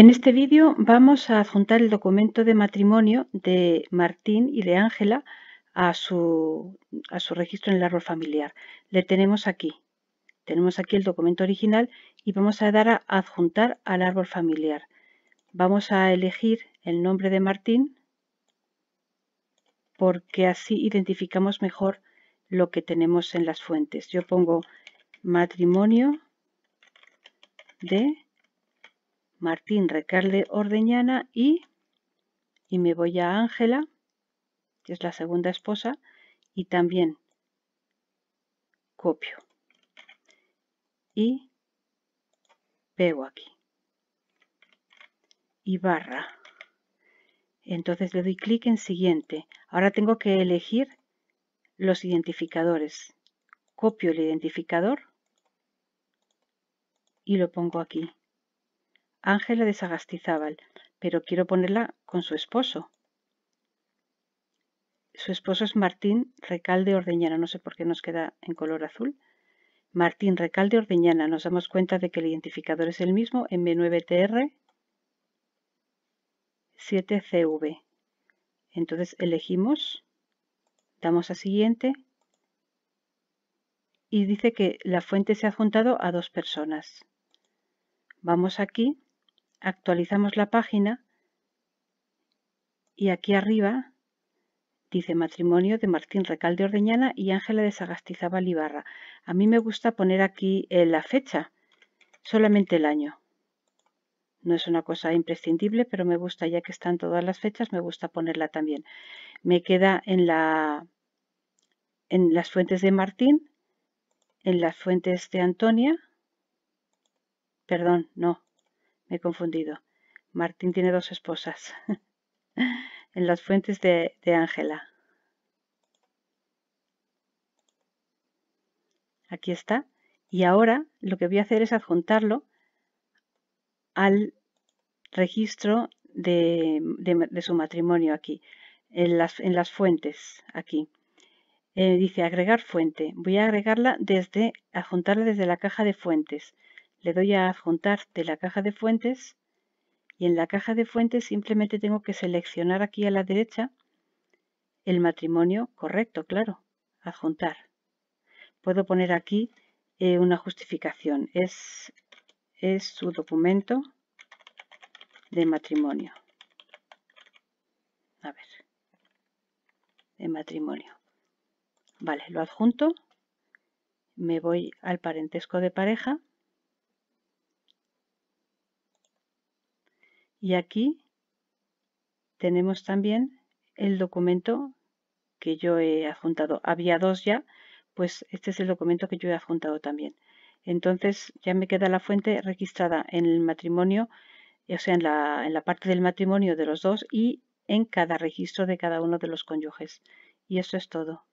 En este vídeo vamos a adjuntar el documento de matrimonio de Martín y de Ángela a su, a su, registro en el árbol familiar. Le tenemos aquí. Tenemos aquí el documento original y vamos a dar a adjuntar al árbol familiar. Vamos a elegir el nombre de Martín porque así identificamos mejor lo que tenemos en las fuentes. Yo pongo matrimonio de Martín Recalde Ordeñana y, y me voy a Ángela, que es la segunda esposa, y también copio y pego aquí y barra. Entonces le doy clic en siguiente. Ahora tengo que elegir los identificadores. Copio el identificador y lo pongo aquí. Ángela de Sagastizábal, pero quiero ponerla con su esposo. Su esposo es Martín Recalde Ordeñana, no sé por qué nos queda en color azul. Martín Recalde Ordeñana, nos damos cuenta de que el identificador es el mismo, M9TR 7CV. Entonces elegimos, damos a siguiente y dice que la fuente se ha juntado a dos personas. Vamos aquí actualizamos la página y aquí arriba dice matrimonio de Martín Recalde Ordeñana y Ángela de Sagastizábal Ibarra. A mí me gusta poner aquí eh, la fecha, solamente el año. No es una cosa imprescindible, pero me gusta, ya que están todas las fechas, me gusta ponerla también. Me queda en, la, en las fuentes de Martín, en las fuentes de Antonia, perdón, no, me he confundido. Martín tiene dos esposas. en las fuentes de Ángela. Aquí está. Y ahora lo que voy a hacer es adjuntarlo al registro de, su matrimonio aquí, en las, fuentes aquí. Eh, dice agregar fuente. Voy a agregarla desde, adjuntarla desde la caja de fuentes le doy a adjuntar de la caja de fuentes y en la caja de fuentes simplemente tengo que seleccionar aquí a la derecha el matrimonio correcto, claro, adjuntar. Puedo poner aquí eh, una justificación, es, es su documento de matrimonio. A ver, de matrimonio. Vale, lo adjunto, me voy al parentesco de pareja Y aquí tenemos también el documento que yo he adjuntado. Había dos ya, pues este es el documento que yo he adjuntado también. Entonces ya me queda la fuente registrada en el matrimonio, o sea, en la, en la parte del matrimonio de los dos y en cada registro de cada uno de los cónyuges. Y eso es todo.